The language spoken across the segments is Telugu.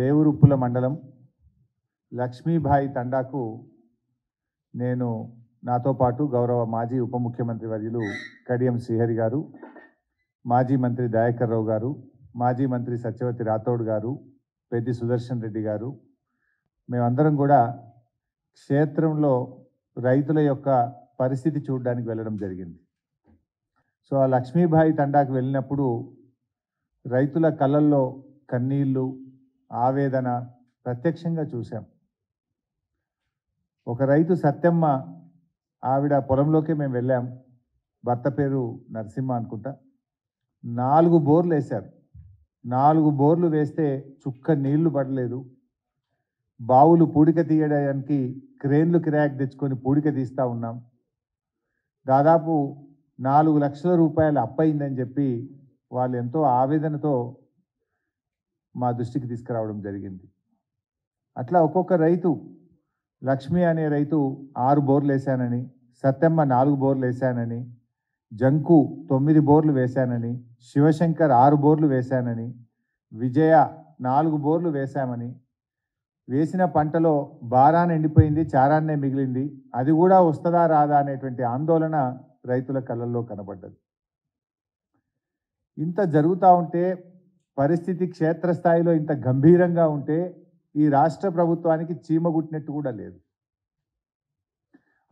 దేవురుప్పుల మండలం లక్ష్మీభాయి తండాకు నేను నాతో పాటు గౌరవ మాజీ ఉప ముఖ్యమంత్రి వర్యులు కడియం శ్రీహరి గారు మాజీ మంత్రి దయాకర్ రావు గారు మాజీ మంత్రి సత్యవతి రాథోడ్ గారు పెద్ది సుదర్శన్ రెడ్డి గారు మేమందరం కూడా క్షేత్రంలో రైతుల యొక్క పరిస్థితి చూడడానికి వెళ్ళడం జరిగింది సో ఆ లక్ష్మీబాయి తండాకు వెళ్ళినప్పుడు రైతుల కళ్ళల్లో కన్నీళ్ళు ఆవేదన ప్రత్యక్షంగా చూశాం ఒక రైతు సత్యమ్మ ఆవిడ పొలంలోకి మేము వెళ్ళాం భర్త పేరు నరసింహ అనుకుంటా నాలుగు బోర్లు వేశారు నాలుగు బోర్లు వేస్తే చుక్క నీళ్లు పడలేదు బావులు పూడిక తీయడానికి క్రేన్లు కిరాక్ తెచ్చుకొని పూడిక తీస్తూ ఉన్నాం దాదాపు నాలుగు లక్షల రూపాయలు అప్పయిందని చెప్పి వాళ్ళు ఎంతో ఆవేదనతో మా దృష్టికి తీసుకురావడం జరిగింది అట్లా ఒక్కొక్క రైతు లక్ష్మి అనే రైతు ఆరు బోర్లు వేశానని సత్యమ్మ నాలుగు బోర్లు వేశానని జంకు తొమ్మిది బోర్లు వేశానని శివశంకర్ ఆరు బోర్లు వేశానని విజయ నాలుగు బోర్లు వేశామని వేసిన పంటలో బారాన్ని ఎండిపోయింది చారాన్నే మిగిలింది అది కూడా వస్తుందా రాదా అనేటువంటి ఆందోళన రైతుల కళ్ళల్లో కనబడ్డది ఇంత జరుగుతూ ఉంటే పరిస్థితి క్షేత్రస్థాయిలో ఇంత గంభీరంగా ఉంటే ఈ రాష్ట్ర ప్రభుత్వానికి చీమ గుట్టినట్టు కూడా లేదు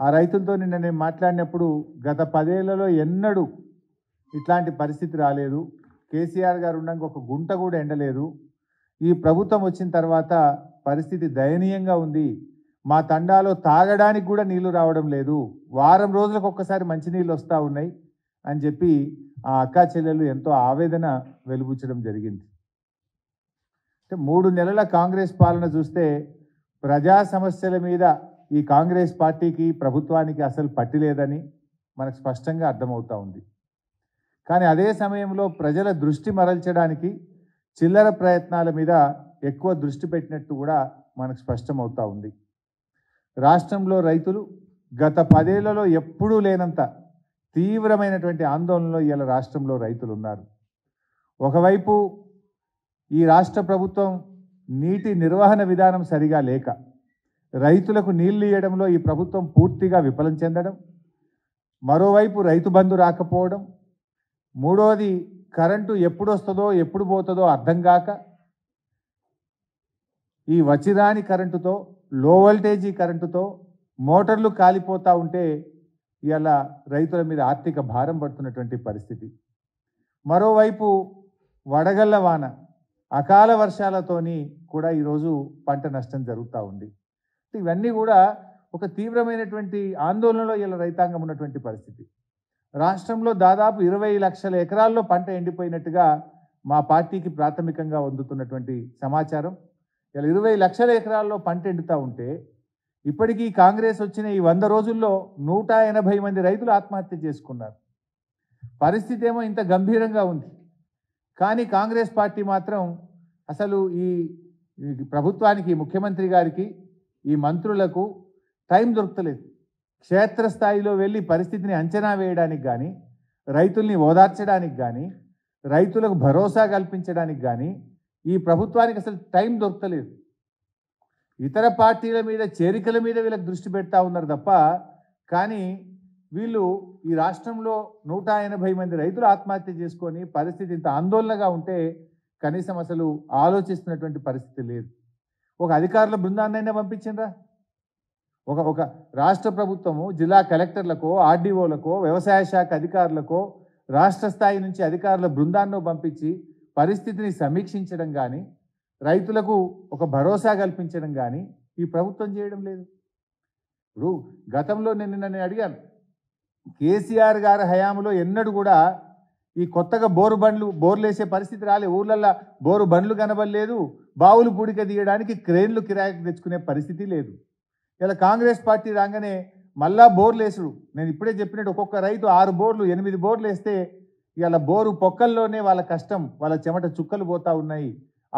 ఆ రైతులతో నిన్న నేను మాట్లాడినప్పుడు గత పదేళ్లలో ఎన్నడూ ఇట్లాంటి పరిస్థితి రాలేదు కేసీఆర్ గారు ఉండడానికి ఒక గుంట కూడా ఎండలేదు ఈ ప్రభుత్వం వచ్చిన తర్వాత పరిస్థితి దయనీయంగా ఉంది మా తండాలో తాగడానికి కూడా నీళ్లు రావడం లేదు వారం రోజులకు ఒక్కసారి మంచినీళ్ళు వస్తూ ఉన్నాయి అని చెప్పి ఆ అక్కా చెల్లెలు ఎంతో ఆవేదన వెలుబుచ్చడం జరిగింది అంటే మూడు నెలల కాంగ్రెస్ పాలన చూస్తే ప్రజా సమస్యల మీద ఈ కాంగ్రెస్ పార్టీకి ప్రభుత్వానికి అసలు పట్టి లేదని మనకు స్పష్టంగా అర్థమవుతూ ఉంది కానీ అదే సమయంలో ప్రజల దృష్టి మరల్చడానికి చిల్లర ప్రయత్నాల మీద ఎక్కువ దృష్టి పెట్టినట్టు కూడా మనకు స్పష్టమవుతూ ఉంది రాష్ట్రంలో రైతులు గత పదేళ్లలో ఎప్పుడూ లేనంత తీవ్రమైనటువంటి ఆందోళనలో ఇవాళ రాష్ట్రంలో రైతులు ఉన్నారు ఒకవైపు ఈ రాష్ట్ర ప్రభుత్వం నీటి నిర్వహణ విధానం సరిగా లేక రైతులకు నీళ్లు ఇవ్వడంలో ఈ ప్రభుత్వం పూర్తిగా విఫలం చెందడం మరోవైపు రైతు బంధు రాకపోవడం మూడోది కరెంటు ఎప్పుడు వస్తుందో ఎప్పుడు పోతుందో అర్థం కాక ఈ వచ్చిరాని కరెంటుతో లో వోల్టేజీ కరెంటుతో మోటార్లు కాలిపోతూ ఉంటే ఇవాళ రైతుల మీద ఆర్థిక భారం పడుతున్నటువంటి పరిస్థితి మరోవైపు వడగళ్ల వాన అకాల వర్షాలతోని కూడా ఈరోజు పంట నష్టం జరుగుతూ ఉంది ఇవన్నీ కూడా ఒక తీవ్రమైనటువంటి ఆందోళనలో ఇలా రైతాంగం ఉన్నటువంటి పరిస్థితి రాష్ట్రంలో దాదాపు ఇరవై లక్షల ఎకరాల్లో పంట ఎండిపోయినట్టుగా మా పార్టీకి ప్రాథమికంగా అందుతున్నటువంటి సమాచారం ఇలా ఇరవై లక్షల ఎకరాల్లో పంట ఎండుతూ ఉంటే ఇప్పటికీ కాంగ్రెస్ వచ్చిన ఈ వంద రోజుల్లో నూట ఎనభై మంది రైతులు ఆత్మహత్య చేసుకున్నారు పరిస్థితి ఏమో ఇంత గంభీరంగా ఉంది కానీ కాంగ్రెస్ పార్టీ మాత్రం అసలు ఈ ప్రభుత్వానికి ముఖ్యమంత్రి గారికి ఈ మంత్రులకు టైం దొరకలేదు క్షేత్రస్థాయిలో వెళ్ళి పరిస్థితిని అంచనా వేయడానికి కానీ రైతుల్ని ఓదార్చడానికి కానీ రైతులకు భరోసా కల్పించడానికి కానీ ఈ ప్రభుత్వానికి అసలు టైం దొరకలేదు ఇతర పార్టీల మీద చేరికల మీద వీళ్ళకి దృష్టి పెడతా ఉన్నారు తప్ప కానీ వీళ్ళు ఈ రాష్ట్రంలో నూట ఎనభై మంది రైతులు ఆత్మహత్య చేసుకొని పరిస్థితి ఇంత ఆందోళనగా ఉంటే కనీసం అసలు ఆలోచిస్తున్నటువంటి పరిస్థితి లేదు ఒక అధికారుల బృందాన్నైనా పంపించిండ్రా ఒక ఒక రాష్ట్ర ప్రభుత్వము జిల్లా కలెక్టర్లకో ఆర్డీఓలకో వ్యవసాయ శాఖ అధికారులకో రాష్ట్ర స్థాయి నుంచి అధికారుల బృందాన్నో పంపించి పరిస్థితిని సమీక్షించడం కానీ రైతులకు ఒక భరోసా కల్పించడం కానీ ఈ ప్రభుత్వం చేయడం లేదు ఇప్పుడు గతంలో నేను నన్ను అడిగాను కేసీఆర్ గారి హయాంలో ఎన్నడూ కూడా ఈ కొత్తగా బోరు బండ్లు బోర్లు వేసే పరిస్థితి రాలే ఊర్లల్లో బోరు బండ్లు కనబడలేదు బావులు పూడిక తీయడానికి క్రేన్లు కిరాయికి తెచ్చుకునే పరిస్థితి లేదు ఇలా కాంగ్రెస్ పార్టీ రాగానే మళ్ళా బోర్లు వేసుడు నేను ఇప్పుడే చెప్పినట్టు ఒక్కొక్క రైతు ఆరు బోర్లు ఎనిమిది బోర్లు వేస్తే ఇలా బోరు పొక్కల్లోనే వాళ్ళ కష్టం వాళ్ళ చెమట చుక్కలు పోతూ ఉన్నాయి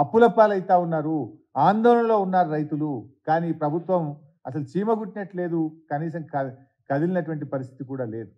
అప్పుల పాలైతా ఉన్నారు ఆందోళనలో ఉన్నారు రైతులు కానీ ప్రభుత్వం అసలు చీమగుట్టినట్లేదు కనీసం కదిలినటువంటి పరిస్థితి కూడా లేదు